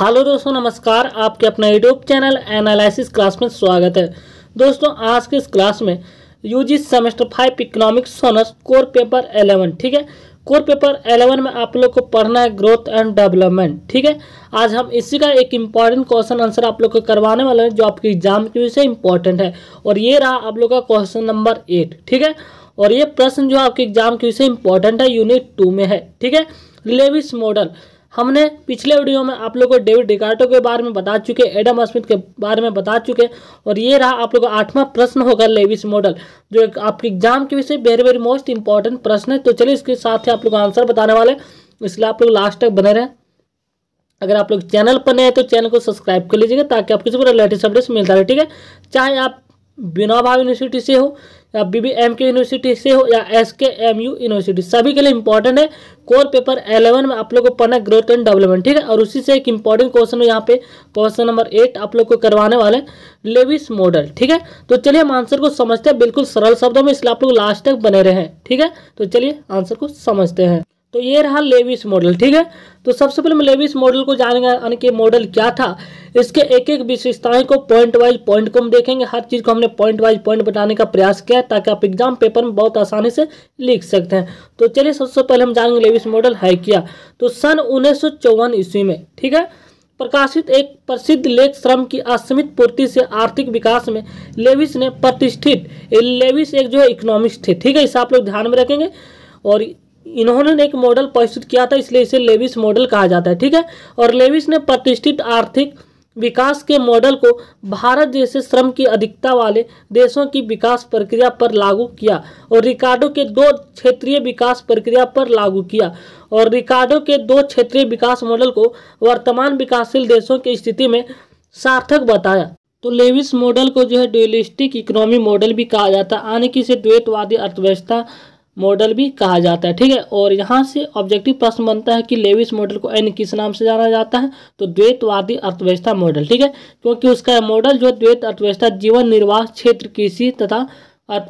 hello दोस्तों नमस्कार आपके अपना यूट्यूब चैनल एनालिसिस क्लास में स्वागत है दोस्तों आज के इस क्लास में यूजी सेमेस्टर फाइव इकोनॉमिक्स सोनस कोर पेपर एलेवन ठीक है कोर पेपर एलेवन में आप लोग को पढ़ना है ग्रोथ एंड डेवलपमेंट ठीक है आज हम इसी का एक इम्पॉर्टेंट क्वेश्चन आंसर आप लोग को करवाने वाले हैं जो आपके एग्जाम के विषय इम्पोर्टेंट है और ये रहा आप लोग का क्वेश्चन नंबर एट ठीक है और ये प्रश्न जो आपके एग्जाम के विषय इम्पोर्टेंट है यूनिट टू में है ठीक है लेविस मॉडल हमने पिछले वीडियो में आप लोग को डेविड रिकार्डो के बारे में बता चुके एडम स्मिथ के बारे में बता चुके और ये रहा आप लोग का आठवां प्रश्न होगा लेविस मॉडल जो आपके एग्जाम के विषय वेरी वेरी मोस्ट इंपॉर्टेंट प्रश्न है तो चलिए इसके साथ ही आप लोग आंसर बताने वाले इसलिए आप लोग लास्ट तक बने रहें अगर आप लोग चैनल पर नए हैं तो चैनल को सब्सक्राइब कर लीजिएगा ताकि आपको किसी को लेटेस्ट अपडेट्स मिलता रहे ठीक है चाहे आप बिना भाव यूनिवर्सिटी से हो या B B M K university से हो या एस के एम यू यूनिवर्सिटी सभी के लिए इंपॉर्टेंट है कोर पेपर एलेवन में आप लोग को पढ़ना है ग्रोथ एंड डेवलपमेंट ठीक है और उसी से एक इंपॉर्टेंट क्वेश्चन है यहाँ पे क्वेश्चन नंबर एट आप लोग को करवाने वाले लेविस मॉडल ठीक है तो चलिए हम आंसर को समझते हैं बिल्कुल सरल शब्दों में इसलिए आप लोग लास्ट तक बने रहे ठीक है तो चलिए आंसर को समझते हैं तो ये रहा लेविस मॉडल ठीक है तो सबसे पहले हम लेविस मॉडल को जानेंगे यानी कि मॉडल क्या था इसके एक एक विशेषताएं को पॉइंट वाइज पॉइंट को हम देखेंगे हर चीज़ को हमने पॉइंट वाइज पॉइंट बताने का प्रयास किया है ताकि आप एग्जाम पेपर में बहुत आसानी से लिख सकते हैं तो चलिए सबसे पहले हम जानेंगे लेविस मॉडल है क्या तो सन उन्नीस ईस्वी में ठीक है प्रकाशित एक प्रसिद्ध लेख श्रम की असीमित पूर्ति से आर्थिक विकास में लेविस ने प्रतिष्ठित लेविस एक जो है इकोनॉमिक्स थे ठीक है इसे आप लोग ध्यान में रखेंगे और इन्होंने एक मॉडल प्रस्तुत किया था इसलिए इसे लेविस मॉडल कहा जाता है ठीक है और लेविस ने प्रतिष्ठित आर्थिक विकास के मॉडल को भारत जैसे श्रम की अधिकता वाले देशों की विकास प्रक्रिया पर लागू किया और रिकार्डो के दो क्षेत्रीय विकास प्रक्रिया पर लागू किया और रिकार्डो के दो क्षेत्रीय विकास मॉडल को वर्तमान विकासशील देशों की स्थिति में सार्थक बताया तो लेविस मॉडल को जो है डुअलिस्टिक इकोनॉमी मॉडल भी कहा जाता है यानी कि इसे द्वैतवादी अर्थव्यवस्था मॉडल भी कहा जाता है ठीक है और यहाँ से ऑब्जेक्टिव प्रश्न बनता है कि लेविस मॉडल को एन किस नाम से जाना जाता है तो द्वैतवादी अर्थव्यवस्था मॉडल ठीक है क्योंकि उसका मॉडल जो द्वैत अर्थव्यवस्था जीवन निर्वाह क्षेत्र कृषि तथा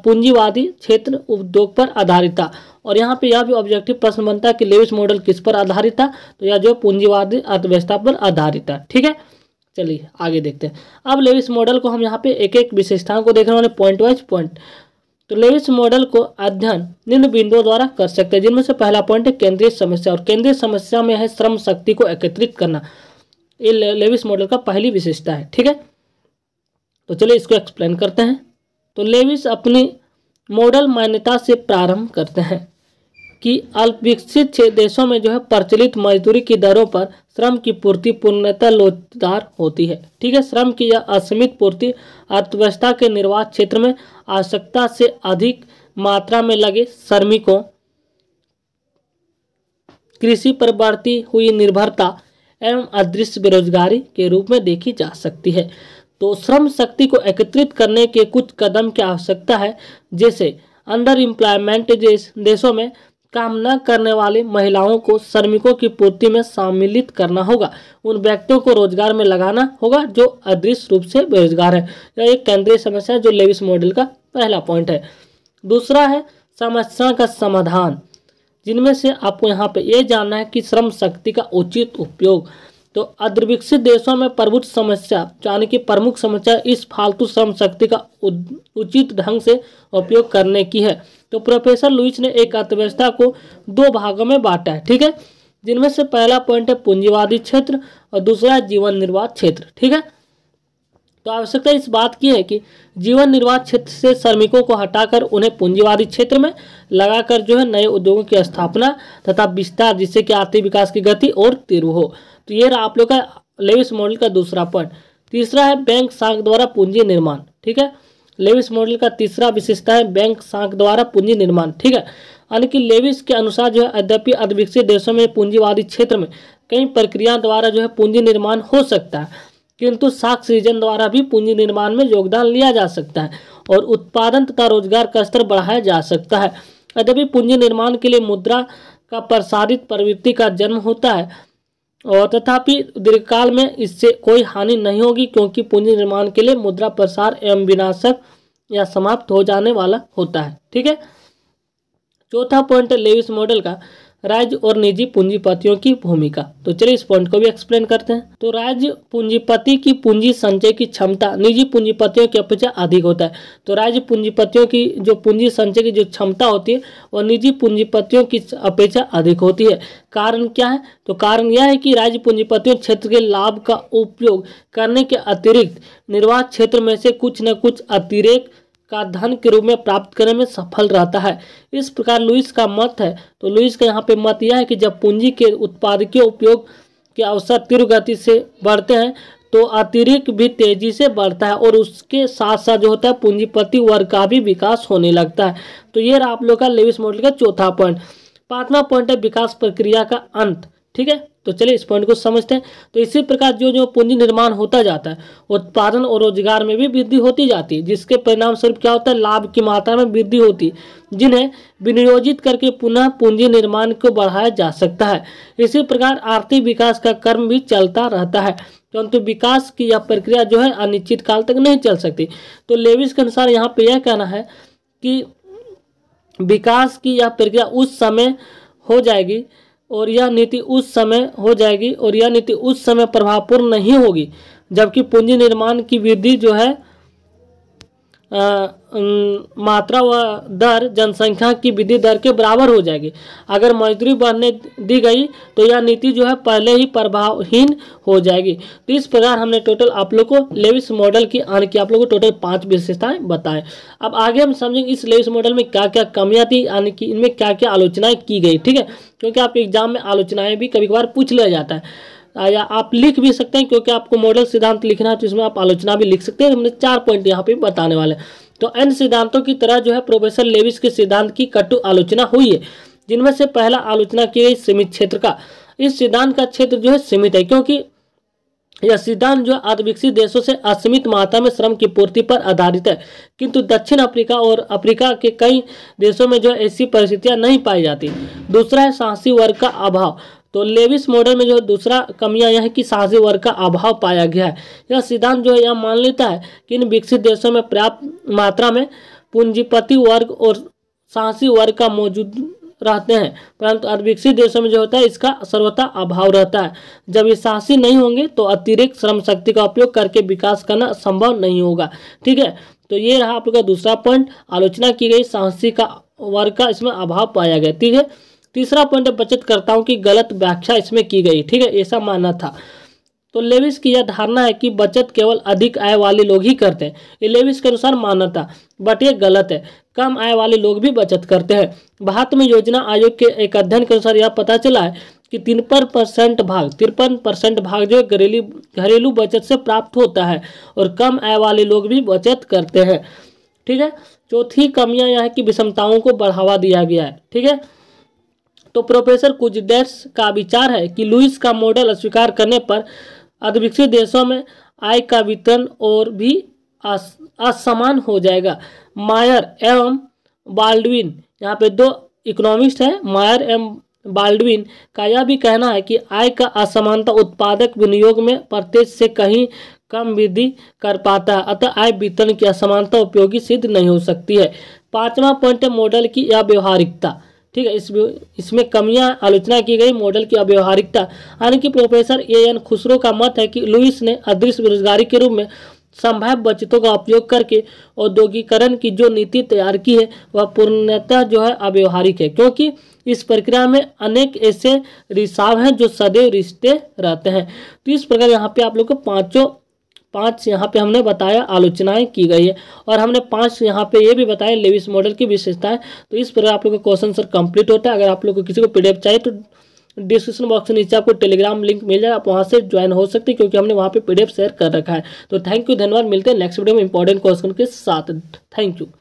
पूंजीवादी क्षेत्र उद्योग पर आधारित था और यहाँ पे यह भी ऑब्जेक्टिव प्रश्न बनता है कि लेविस मॉडल किस पर आधारित था तो यह जो पूंजीवादी अर्थव्यवस्था पर आधारित था ठीक है चलिए आगे देखते हैं अब लेविस मॉडल को हम यहाँ पे एक एक विशेषताओं को देख रहे हैं पॉइंट वाइज पॉइंट तो लेविस मॉडल को अध्ययन निम्न बिंदुओं द्वारा कर सकते हैं जिनमें से पहला पॉइंट है केंद्रीय समस्या और केंद्रीय समस्या में है श्रम शक्ति को एकत्रित करना ये लेविस मॉडल का पहली विशेषता है ठीक है तो चलिए इसको एक्सप्लेन करते हैं तो लेविस अपनी मॉडल मान्यता से प्रारंभ करते हैं कि अल्पविकसित देशों में जो है प्रचलित मजदूरी की दरों पर श्रम की पूर्ति पूर्णतः लोचदार होती है ठीक है श्रम की यह असीमित पूर्ति अर्थव्यवस्था के निर्वाह क्षेत्र में आवश्यकता से अधिक मात्रा में लगे श्रमिकों कृषि पर बढ़ती हुई निर्भरता एवं अदृश्य बेरोजगारी के रूप में देखी जा सकती है तो श्रम शक्ति को एकत्रित करने के कुछ कदम की आवश्यकता है जैसे अंडर इम्प्लॉयमेंट देशों में काम न करने वाली महिलाओं को श्रमिकों की पूर्ति में सम्मिलित करना होगा उन व्यक्तियों को रोजगार में लगाना होगा जो अदृश्य रूप से बेरोजगार है यह एक केंद्रीय समस्या है जो लेविस मॉडल का पहला पॉइंट है दूसरा है समस्या का समाधान जिनमें से आपको यहाँ पे ये जानना है कि श्रम शक्ति का उचित उपयोग तो अधिकसित देशों में प्रभु समस्या यानी कि प्रमुख समस्या इस फालतू श्रम शक्ति का उचित ढंग से उपयोग करने की है तो प्रोफेसर लुइस ने एक अर्थव्यवस्था को दो भागों में बांटा है ठीक है जिनमें से पहला पॉइंट है पूंजीवादी क्षेत्र और दूसरा जीवन निर्वाह क्षेत्र ठीक है तो आवश्यकता इस बात की है कि जीवन निर्वाह क्षेत्र से श्रमिकों को हटाकर उन्हें पूंजीवादी क्षेत्र में लगाकर जो है नए उद्योगों की स्थापना तथा विस्तार जिससे कि आर्थिक विकास की गति और तीव्र हो तो ये रहा आप लोग का लेविस मॉडल का दूसरा पॉइंट तीसरा है बैंक सांख द्वारा पूंजी निर्माण ठीक है लेविस मॉडल का तीसरा विशेषता है बैंक सांख द्वारा पूंजी निर्माण ठीक है यानी कि लेविस के अनुसार जो है यद्यपि अधविकसित देशों में पूंजीवादी क्षेत्र में कई प्रक्रिया द्वारा जो है पूंजी निर्माण हो सकता है किंतु साख सृजन द्वारा भी पूंजी निर्माण में योगदान लिया जा सकता है और उत्पादन तथा रोजगार का स्तर बढ़ाया जा सकता है यद्यपि पूंजी निर्माण के लिए मुद्रा का प्रसारित प्रवृत्ति का जन्म होता है और तथापि दीर्घकाल में इससे कोई हानि नहीं होगी क्योंकि पूंजी निर्माण के लिए मुद्रा प्रसार एवं विनाशक या समाप्त हो जाने वाला होता है ठीक है चौथा पॉइंट लेविस मॉडल का राज्य और निजी पूंजीपतियों की भूमिका तो चलिए इस पॉइंट को भी एक्सप्लेन करते हैं तो राज्य पूंजीपति की पूंजी संचय की क्षमता निजी पूंजीपतियों की अपेक्षा अधिक होता है तो राज्य पूंजीपतियों की जो पूंजी संचय की जो क्षमता होती है वो निजी पूंजीपतियों की अपेक्षा अधिक होती है कारण क्या है तो कारण यह है कि राज्य पूंजीपतियों क्षेत्र के लाभ का उपयोग करने के अतिरिक्त निर्वाह क्षेत्र में से कुछ न कुछ अतिरिक्त का धन के रूप में प्राप्त करने में सफल रहता है इस प्रकार लुइस का मत है तो लुइस का यहाँ पे मत यह है कि जब पूंजी के उत्पाद के उपयोग के अवसर तीव्र गति से बढ़ते हैं तो अतिरिक्त भी तेजी से बढ़ता है और उसके साथ साथ जो होता है पूंजीपति वर्ग का भी विकास होने लगता है तो ये रहा आप लोग का लेविस मॉडल का चौथा पॉइंट पांचवा पॉइंट है विकास प्रक्रिया का अंत ठीक है तो चलिए इस पॉइंट को समझते हैं तो इसी प्रकार जो जो पूंजी निर्माण होता जाता है उत्पादन और रोजगार में भी वृद्धि होती जाती है जिसके परिणाम स्वरूप क्या होता है लाभ की मात्रा में वृद्धि होती है जिन्हें विनियोजित करके पुनः पूंजी निर्माण को बढ़ाया जा सकता है इसी प्रकार आर्थिक विकास का कर्म भी चलता रहता है परंतु तो विकास की यह प्रक्रिया जो है अनिश्चित काल तक नहीं चल सकती तो लेविस के अनुसार यहाँ पे यह कहना है कि विकास की यह प्रक्रिया उस समय हो जाएगी और यह नीति उस समय हो जाएगी और यह नीति उस समय प्रभावपूर्ण नहीं होगी जबकि पूंजी निर्माण की वृद्धि जो है आ, न, मात्रा व दर जनसंख्या की वृद्धि दर के बराबर हो जाएगी अगर मजदूरी बढ़ने दी गई तो यह नीति जो है पहले ही प्रभावहीन हो जाएगी तो इस प्रकार हमने टोटल आप लोग को लेविस मॉडल की आने की आप लोग को टोटल पांच विशेषताएं बताएं अब आगे हम समझेंगे इस लेविस मॉडल में क्या क्या कमियाँ थी यानी कि इनमें क्या क्या आलोचनाएं की गई ठीक है क्योंकि आपके एग्जाम में आलोचनाएं भी कभी कभार पूछ लिया जाता है या आप लिख भी सकते हैं क्योंकि आपको मॉडल सिद्धांत लिखना है तो इसमें आप आलोचना भी लिख सकते हैं हमने चार पॉइंट यहाँ पे बताने वाले तो अन्य सिद्धांतों की तरह जो है प्रोफेसर लेविस के सिद्धांत की कटु आलोचना हुई है जिनमें से पहला आलोचना की गई सीमित क्षेत्र का इस सिद्धांत का क्षेत्र जो है सीमित है क्योंकि यह सिद्धांत जो आधविकसित देशों से असीमित मात्रा में श्रम की पूर्ति पर आधारित है किंतु दक्षिण अफ्रीका और अफ्रीका के कई देशों में जो ऐसी परिस्थितियां नहीं पाई जाती दूसरा है साहसी वर्ग का अभाव तो लेविस मॉडल में जो दूसरा कमियां यह है कि साहसी वर्ग का अभाव पाया गया है यह सिद्धांत जो है यह मान लेता है कि इन विकसित देशों में पर्याप्त मात्रा में पूंजीपति वर्ग और साहसी वर्ग का मौजूद रहते हैं परंतु अविकसित देशों में जो होता है इसका सर्वथा अभाव रहता है जब ये साहसी नहीं होंगे तो अतिरिक्त श्रम शक्ति का उपयोग करके विकास करना संभव नहीं होगा ठीक है तो ये रहा आप लोग का दूसरा पॉइंट आलोचना की गई साहसी का वर्ग का इसमें अभाव पाया गया ठीक है तीसरा पॉइंट है बचतकर्ताओं की गलत व्याख्या इसमें की गई ठीक है ऐसा मानना था तो लेविस की यह धारणा है कि बचत केवल अधिक आय वाले लोग ही करते हैं ये लेविस के अनुसार मान्यता बट ये गलत है कम आय वाले लोग भी बचत करते हैं भारत में योजना आयोग के एक अध्ययन के अनुसार यह पता चला है कि तिरपन परसेंट भाग तिरपन परसेंट भाग जो घरेलू घरेलू बचत से प्राप्त होता है और कम आय वाले लोग भी बचत करते हैं ठीक है चौथी कमियां यह है कि विषमताओं को बढ़ावा दिया गया है ठीक है तो प्रोफेसर कुजदेश का विचार है कि लुइस का मॉडल अस्वीकार करने पर अधिविकसित देशों में आय का वितरण और भी असमान हो जाएगा मायर एवं बाल्डविन यहाँ पे दो इकोनॉमिस्ट हैं मायर एवं बाल्डविन का यह भी कहना है कि आय का असमानता उत्पादक विनियोग में प्रत्येक से कहीं कम वृद्धि कर पाता है अतः आय वितरण की असमानता उपयोगी सिद्ध नहीं हो सकती है पांचवा पॉइंट है मॉडल की अव्यवहारिकता ठीक है इसमें इसमें कमियां आलोचना की गई मॉडल की अव्यवहारिकता यानी कि प्रोफेसर ए एन खुसरो का मत है कि लुइस ने अदृश्य बेरोजगारी के रूप में संभाव्य बचतों का उपयोग करके औद्योगिकरण की जो नीति तैयार की है वह पूर्णतः जो है अव्यवहारिक है क्योंकि इस प्रक्रिया में अनेक ऐसे रिसाव हैं जो सदैव रिश्ते रहते हैं तो इस प्रकार यहाँ पे आप लोग को पांचों पांच यहाँ पे हमने बताया आलोचनाएं की गई है और हमने पांच यहाँ पे ये भी बताया लेविस मॉडल की विशेषताएं तो इस प्रकार आप लोग का क्वेश्चन सर कंप्लीट होता है अगर आप लोग को किसी को पीडीएफ चाहिए तो डिस्क्रिप्शन बॉक्स में नीचे आपको टेलीग्राम लिंक मिल जाएगा आप वहाँ से ज्वाइन हो सकते हैं क्योंकि हमने वहाँ पे पीडीएफ शेयर कर रखा है तो थैंक यू धन्यवाद मिलते हैं नेक्स्ट वीडियो में इंपॉर्टेंट क्वेश्चन के साथ थैंक यू